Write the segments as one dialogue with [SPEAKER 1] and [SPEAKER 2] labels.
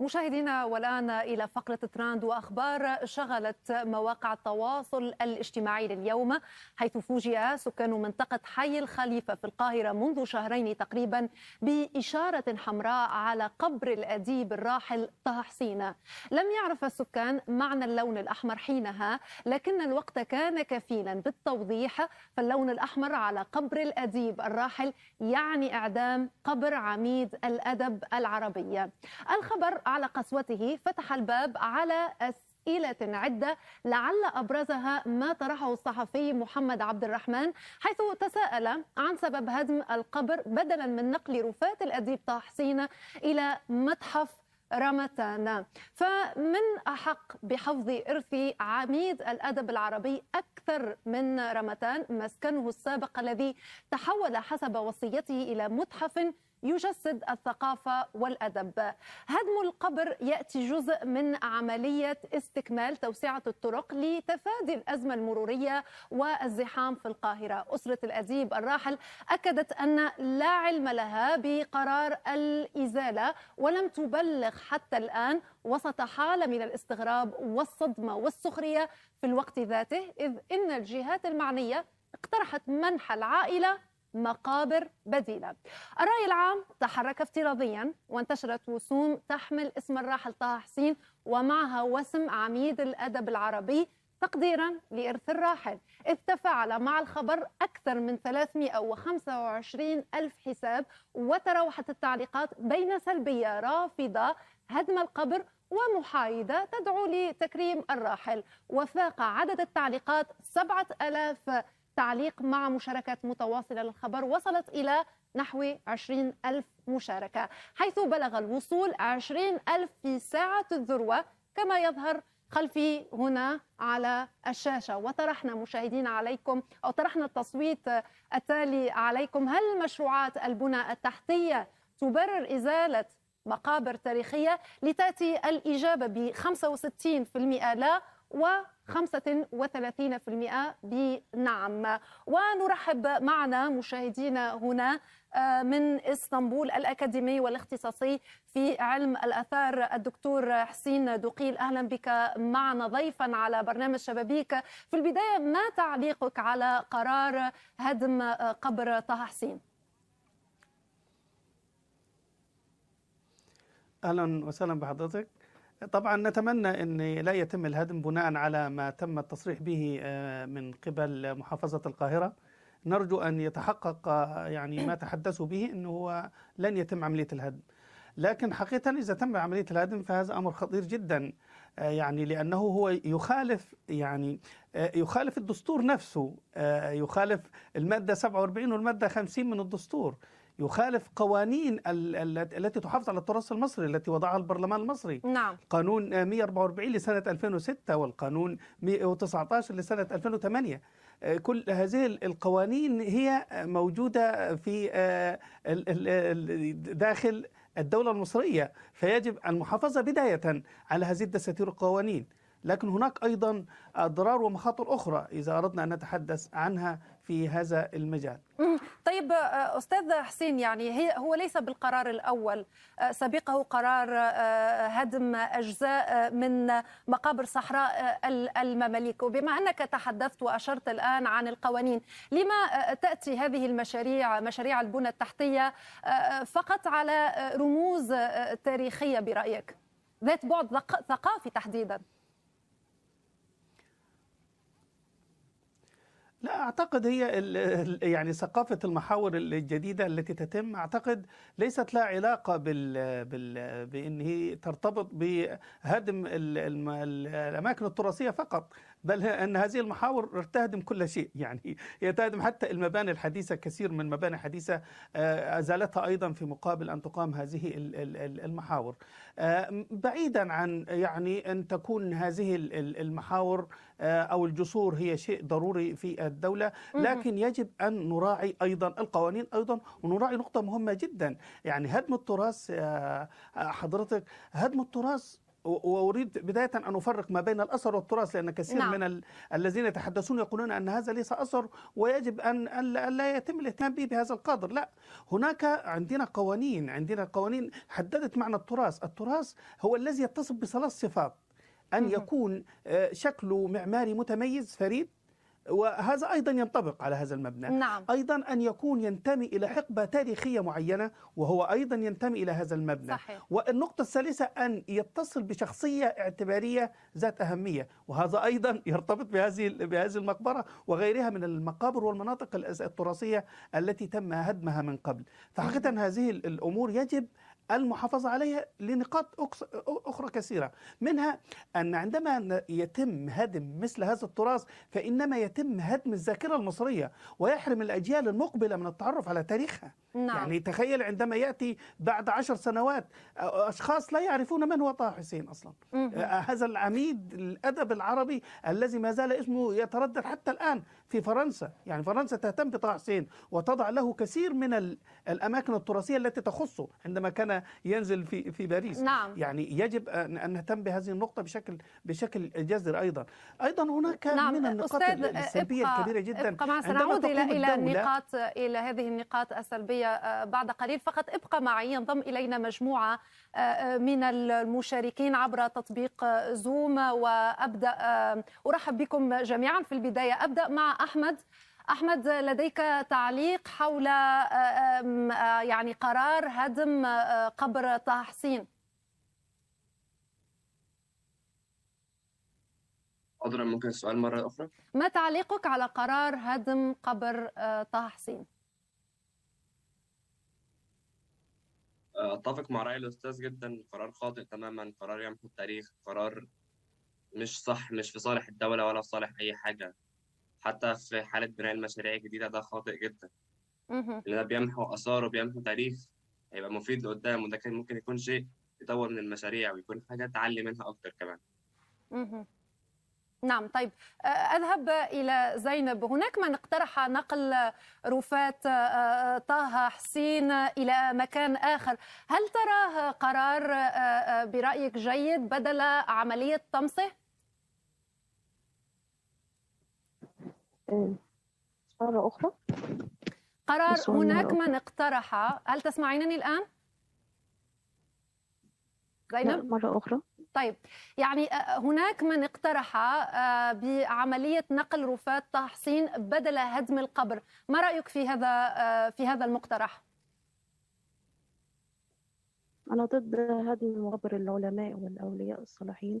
[SPEAKER 1] مشاهدينا والآن إلى فقرة ترند وأخبار شغلت مواقع التواصل الاجتماعي لليوم حيث فوجئ سكان منطقة حي الخليفة في القاهرة منذ شهرين تقريبا بإشارة حمراء على قبر الأديب الراحل طه حسين لم يعرف السكان معنى اللون الأحمر حينها لكن الوقت كان كفيلا بالتوضيح فاللون الأحمر على قبر الأديب الراحل يعني إعدام قبر عميد الأدب العربي الخبر على قسوته فتح الباب على أسئلة عدة لعل أبرزها ما طرحه الصحفي محمد عبد الرحمن حيث تساءل عن سبب هدم القبر بدلا من نقل رفات الأديب طه حسين إلى متحف رمتانا فمن أحق بحفظ إرث عميد الأدب العربي أكثر من رمتان مسكنه السابق الذي تحول حسب وصيته إلى متحف يجسد الثقافة والأدب هدم القبر يأتي جزء من عملية استكمال توسعة الطرق لتفادي الأزمة المرورية والزحام في القاهرة أسرة الأديب الراحل أكدت أن لا علم لها بقرار الإزالة ولم تبلغ حتى الآن وسط حالة من الاستغراب والصدمة والسخرية في الوقت ذاته إذ إن الجهات المعنية اقترحت منح العائلة مقابر بديلة الرأي العام تحرك افتراضيا وانتشرت وسوم تحمل اسم الراحل طه حسين ومعها وسم عميد الأدب العربي تقديرا لإرث الراحل إذ تفاعل مع الخبر أكثر من 325 ألف حساب وتراوحت التعليقات بين سلبية رافضة هدم القبر ومحايدة تدعو لتكريم الراحل وفاق عدد التعليقات 7000 تعليق مع مشاركات متواصلة للخبر وصلت إلى نحو 20 ألف مشاركة حيث بلغ الوصول 20 ألف في ساعة الذروة كما يظهر خلفي هنا على الشاشة وطرحنا مشاهدين عليكم أو طرحنا التصويت التالي عليكم هل مشروعات البنى التحتية تبرر إزالة مقابر تاريخية لتأتي الإجابة ب 65% لا و 35% بنعم ونرحب معنا مشاهدينا هنا آه، من اسطنبول الاكاديمي والاختصاصي في علم الاثار الدكتور حسين دقيل اهلا بك معنا ضيفا على برنامج شبابيك في البدايه ما تعليقك على قرار هدم قبر طه حسين
[SPEAKER 2] اهلا وسهلا بحضرتك طبعا نتمنى ان لا يتم الهدم بناء على ما تم التصريح به آه، من قبل محافظه القاهره نرجو ان يتحقق آه، يعني ما تحدثوا به انه هو لن يتم عمليه الهدم لكن حقيقه اذا تم عمليه الهدم فهذا امر خطير جدا آه، يعني لانه هو يخالف يعني يخالف الدستور نفسه يخالف الماده 47 والماده 50 من الدستور يخالف قوانين التي تحافظ على التراث المصري التي وضعها البرلمان المصري نعم. قانون 144 لسنة 2006 والقانون 119 لسنة 2008 آه، كل هذه القوانين هي موجودة في آه، داخل الدولة المصرية فيجب المحافظة بداية على هذه الدساتير القوانين لكن هناك أيضا أضرار ومخاطر أخرى إذا أردنا أن نتحدث عنها في هذا المجال
[SPEAKER 1] طيب آه، أستاذ حسين يعني هي هو ليس بالقرار الأول آه، سبقه قرار آه، هدم أجزاء من مقابر صحراء المماليك وبما أنك تحدثت وأشرت الآن عن القوانين لما تأتي هذه المشاريع مشاريع البنى التحتية فقط على رموز تاريخية برأيك ذات بعد ثقافي تحديداً
[SPEAKER 2] لا اعتقد هي يعني ثقافه المحاور الجديده التي تتم اعتقد ليست لها علاقه بال, بال بان هي ترتبط بهدم الاماكن التراثيه فقط بل أن هذه المحاور تهدم كل شيء يعني هي تهدم حتى المباني الحديثة كثير من المباني الحديثة آه، أزالتها أيضا في مقابل أن تقام هذه المحاور آه، بعيدا عن يعني أن تكون هذه المحاور آه، أو الجسور هي شيء ضروري في الدولة لكن يجب أن نراعي أيضا القوانين أيضا ونراعي نقطة مهمة جدا يعني هدم التراث حضرتك هدم التراث واريد بدايه ان افرق ما بين الاثر والتراث لان كثير نعم. من ال... الذين يتحدثون يقولون ان هذا ليس اثر ويجب ان لا يتم الاهتمام به بهذا القدر لا هناك عندنا قوانين عندنا قوانين حددت معنى التراث التراث هو الذي يتصف بثلاث صفات ان يكون آه، شكله معماري متميز فريد وهذا أيضا ينطبق على هذا المبنى نعم. أيضا أن يكون ينتمي إلى حقبة تاريخية معينة وهو أيضا ينتمي إلى هذا المبنى صحيح. والنقطة الثالثة أن يتصل بشخصية اعتبارية ذات أهمية وهذا أيضا يرتبط بهذه بهذه المقبرة وغيرها من المقابر والمناطق التراثية التي تم هدمها من قبل فحقيقة هذه الأمور يجب المحافظة عليها لنقاط أخرى كثيرة منها أن عندما يتم هدم مثل هذا التراث فإنما يتم هدم الذاكرة المصرية ويحرم الأجيال المقبلة من التعرف على تاريخها نعم. يعني تخيل عندما يأتي بعد عشر سنوات أشخاص لا يعرفون من هو طه حسين أصلا هذا العميد الأدب العربي الذي ما زال اسمه يتردد حتى الآن في فرنسا يعني فرنسا تهتم بطه حسين وتضع له كثير من الأماكن التراثية التي تخصه عندما كان ينزل في في باريس نعم. يعني يجب ان نهتم بهذه النقطه بشكل بشكل جذر ايضا ايضا هناك نعم. من النقاط السلبيه الكبيره جدا ابقى مع سنعود الى الى النقاط
[SPEAKER 1] الى هذه النقاط السلبيه آه، بعد قليل فقط ابقى معي ينضم الينا مجموعه آه، آه، من المشاركين عبر تطبيق زوم وابدا ارحب بكم جميعا في البدايه ابدا مع احمد أحمد لديك تعليق حول آه، آه، يعني قرار هدم آه، قبر طه حسين عذرا ممكن السؤال مرة أخرى ما تعليقك على قرار هدم قبر طه حسين؟ أتفق مع رأي الأستاذ جدا قرار خاطئ تماما قرار يمحو التاريخ قرار مش صح مش في صالح الدولة ولا في صالح أي حاجة حتى في حاله بناء المشاريع الجديده ده خاطئ جدا اللي ده بيمحو اثار وبيمحو تاريخ هيبقى مفيد لقدام وده كان ممكن يكون شيء يطور من
[SPEAKER 2] المشاريع ويكون حاجه تعلي منها اكتر كمان
[SPEAKER 1] نعم طيب أذهب إلى زينب هناك من اقترح نقل رفات طه حسين إلى مكان آخر هل تراه قرار برأيك جيد بدل عملية طمسه؟ إيه. مرة أخرى
[SPEAKER 3] قرار هناك من
[SPEAKER 1] اقترح هل تسمعينني الآن؟ زينب مرة أخرى طيب يعني آه، هناك من اقترح آه، بعملية نقل رفات تحصين بدل هدم القبر ما رأيك في هذا آه، في هذا المقترح؟ أنا ضد هدم مقابر
[SPEAKER 3] العلماء والأولياء الصالحين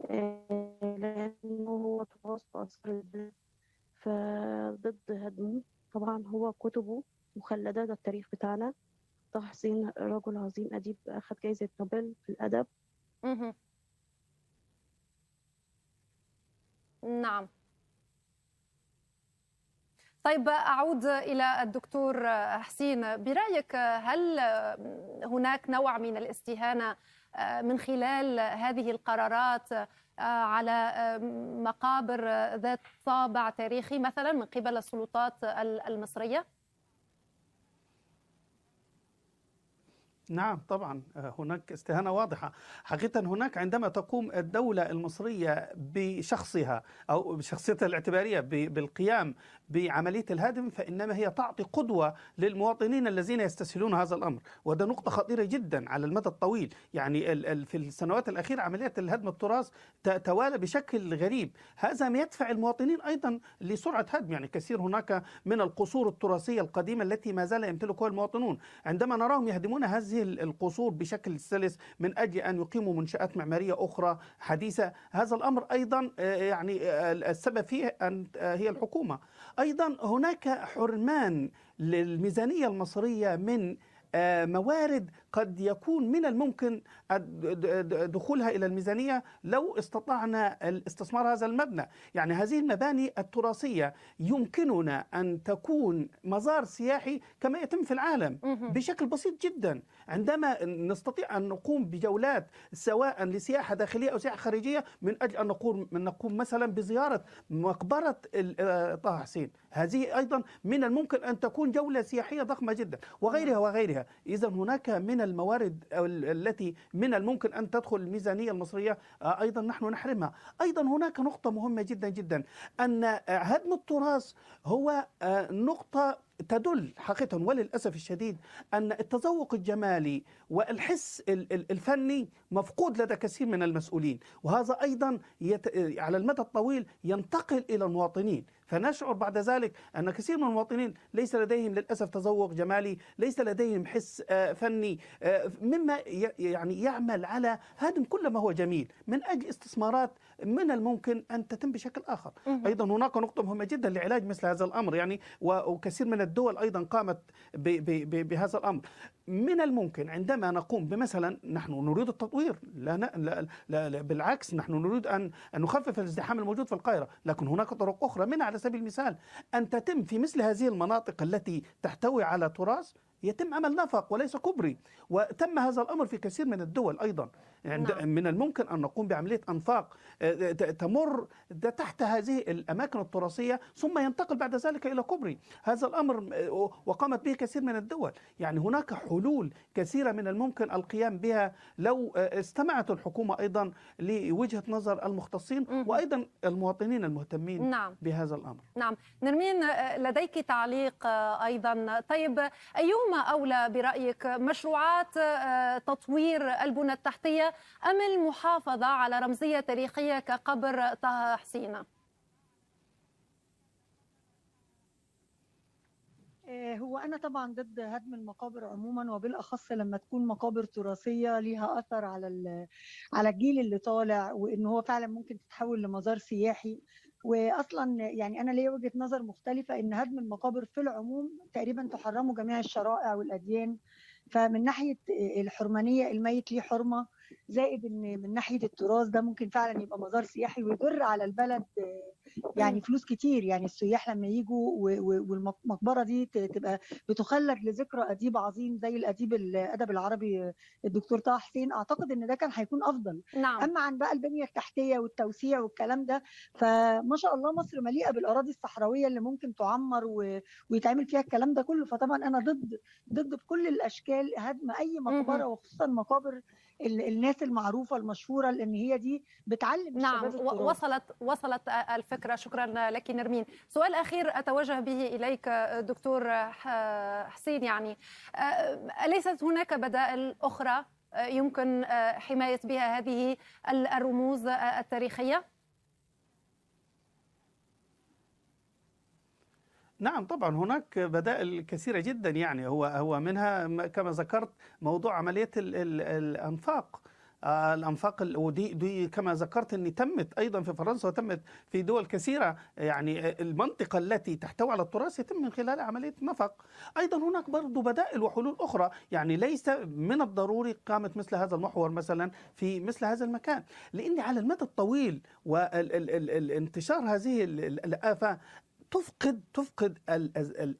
[SPEAKER 3] لأنه هو تراث وأثار البلاد فضد هدمه طبعا هو كتبه مخلدة ده التاريخ بتاعنا طه حسين رجل عظيم أديب أخذ جايزة
[SPEAKER 1] نوبل في الأدب نعم طيب أعود إلى الدكتور حسين برأيك هل هناك نوع من الاستهانة آه، من خلال هذه القرارات آه، على آه، مقابر ذات طابع تاريخي مثلا من قبل السلطات المصريه
[SPEAKER 2] نعم طبعا آه، هناك استهانة واضحة حقيقة هناك عندما تقوم الدولة المصرية بشخصها أو بشخصيتها الاعتبارية بالقيام بعملية الهدم فإنما هي تعطي قدوة للمواطنين الذين يستسهلون هذا الأمر وده نقطة خطيرة جدا على المدى الطويل يعني في السنوات الأخيرة عمليات الهدم التراث تتوالى بشكل غريب هذا ما يدفع المواطنين أيضا لسرعة هدم يعني كثير هناك من القصور التراثية القديمة التي ما زال يمتلكها المواطنون عندما نراهم يهدمون هذه هذه القصور بشكل سلس من أجل أن يقيموا منشآت معمارية أخرى حديثة هذا الأمر أيضا آه، يعني آه، السبب فيه أن آه، هي الحكومة أيضا هناك حرمان للميزانية المصرية من موارد قد يكون من الممكن دخولها إلى الميزانية لو استطعنا استثمار هذا المبنى يعني هذه المباني التراثية يمكننا أن تكون مزار سياحي كما يتم في العالم بشكل بسيط جدا عندما نستطيع أن نقوم بجولات سواء لسياحة داخلية أو سياحة خارجية من أجل أن نقوم, نقوم مثلا بزيارة مقبرة آه، طه حسين هذه أيضا من الممكن أن تكون جولة سياحية ضخمة جدا وغيرها وغيرها إذا هناك من من الموارد التي من الممكن أن تدخل الميزانية المصرية آه، أيضا نحن نحرمها أيضا هناك نقطة مهمة جدا جدا أن آه، هدم التراث هو آه، نقطة تدل حقيقة وللأسف الشديد أن التذوق الجمالي والحس الفني مفقود لدى كثير من المسؤولين وهذا أيضا على المدى الطويل ينتقل إلى المواطنين فنشعر بعد ذلك أن كثير من المواطنين ليس لديهم للأسف تذوق جمالي ليس لديهم حس آه، فني آه، مما يعني يعمل على هدم كل ما هو جميل من أجل استثمارات من الممكن أن تتم بشكل آخر أيضا هناك نقطة مهمة جدا لعلاج مثل هذا الأمر يعني وكثير من الدول أيضا قامت بهذا الأمر من الممكن عندما نقوم بمثلا نحن نريد التطوير لا, لا, لا, بالعكس نحن نريد أن نخفف الازدحام الموجود في القاهرة لكن هناك طرق أخرى من على على سبيل المثال أن تتم في مثل هذه المناطق التي تحتوي على تراث يتم عمل نفق وليس كوبري وتم هذا الأمر في كثير من الدول أيضا نعم. من الممكن أن نقوم بعملية أنفاق آه، آه، تمر تحت هذه الأماكن التراثية ثم ينتقل بعد ذلك إلى كوبري هذا الأمر آه، وقامت به كثير من الدول يعني هناك حلول كثيرة من الممكن القيام بها لو استمعت الحكومة أيضا لوجهة نظر المختصين وأيضا المواطنين المهتمين نعم. بهذا الأمر
[SPEAKER 1] نعم نرمين لديك تعليق أيضا طيب أيوم ثم أولى برأيك مشروعات آه، تطوير البنى التحتية أم المحافظة على رمزية تاريخية كقبر طه حسينه
[SPEAKER 3] آه، هو أنا طبعا ضد هدم المقابر عموما وبالأخص لما تكون مقابر تراثية ليها أثر على على الجيل اللي طالع وإن هو فعلا ممكن تتحول لمزار سياحي واصلا يعني انا ليا وجهه نظر مختلفه ان هدم المقابر في العموم تقريبا تحرمه جميع الشرائع والاديان فمن ناحيه الحرمانيه الميت ليه حرمه زائد ان من ناحيه التراث ده ممكن فعلا يبقى مزار سياحي ويضر على البلد يعني فلوس كتير يعني السياح لما يجوا والمقبره دي تبقى بتخلد لذكرى اديب عظيم زي الاديب الادب العربي الدكتور طه حسين اعتقد ان ده كان هيكون افضل نعم. اما عن بقى البنيه التحتيه والتوسيع والكلام ده فما شاء الله مصر مليئه بالاراضي الصحراويه اللي ممكن تعمر ويتعمل فيها الكلام ده كله فطبعا انا ضد ضد بكل الاشكال هدم اي مقبره وخصوصا مقابر الناس المعروفه المشهوره لان هي دي بتعلم نعم وصلت
[SPEAKER 1] وصلت الفكره فكرة شكرا لك نرمين سؤال أخير أتوجه به إليك دكتور حسين يعني أليست هناك بدائل أخرى يمكن حماية بها هذه الرموز التاريخية؟
[SPEAKER 2] نعم طبعا هناك بدائل كثيرة جدا يعني هو هو منها كما ذكرت موضوع عملية الأنفاق الانفاق ودي دي كما ذكرت ان تمت ايضا في فرنسا وتمت في دول كثيره يعني المنطقه التي تحتوي على التراث يتم من خلال عمليه نفق ايضا هناك برضه بدائل وحلول اخرى يعني ليس من الضروري قامت مثل هذا المحور مثلا في مثل هذا المكان لان على المدى الطويل وانتشار هذه الافه تفقد تفقد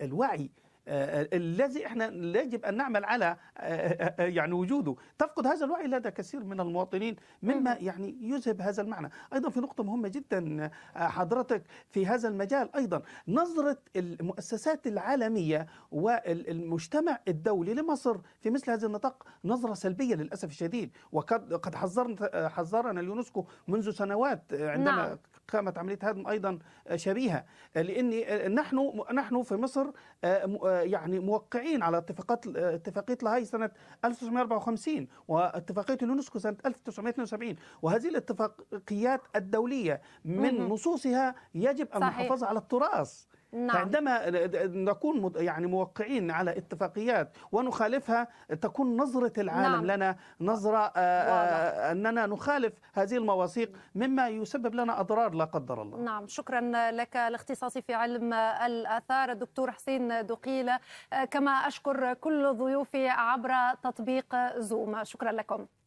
[SPEAKER 2] الوعي آه، آه، الذي احنا يجب ان نعمل على آه، يعني وجوده تفقد هذا الوعي لدى كثير من المواطنين مما يعني يذهب هذا المعنى ايضا في نقطه مهمه جدا حضرتك في هذا المجال ايضا نظره المؤسسات العالميه والمجتمع الدولي لمصر في مثل هذا النطاق نظره سلبيه للاسف الشديد وقد قد حذرنا حذرنا اليونسكو منذ سنوات عندما نعم. قامت عمليه هدم ايضا آه، شبيهه آه، لان آه، نحن نحن في مصر يعني موقعين على اتفاقات اتفاقيه لاهاي سنه 1954 واتفاقيه اليونسكو سنه 1972 وهذه الاتفاقيات الدوليه من نصوصها يجب ان نحافظ على التراث نعم. فعندما نكون يعني موقعين على اتفاقيات ونخالفها تكون نظرة العالم نعم. لنا نظرة آه، آه، واضح. أننا نخالف هذه المواثيق مما يسبب لنا أضرار لا قدر الله
[SPEAKER 1] نعم شكرا لك الاختصاصي في علم الآثار الدكتور حسين دقيلة آه، كما أشكر كل ضيوفي عبر تطبيق زوم شكرا لكم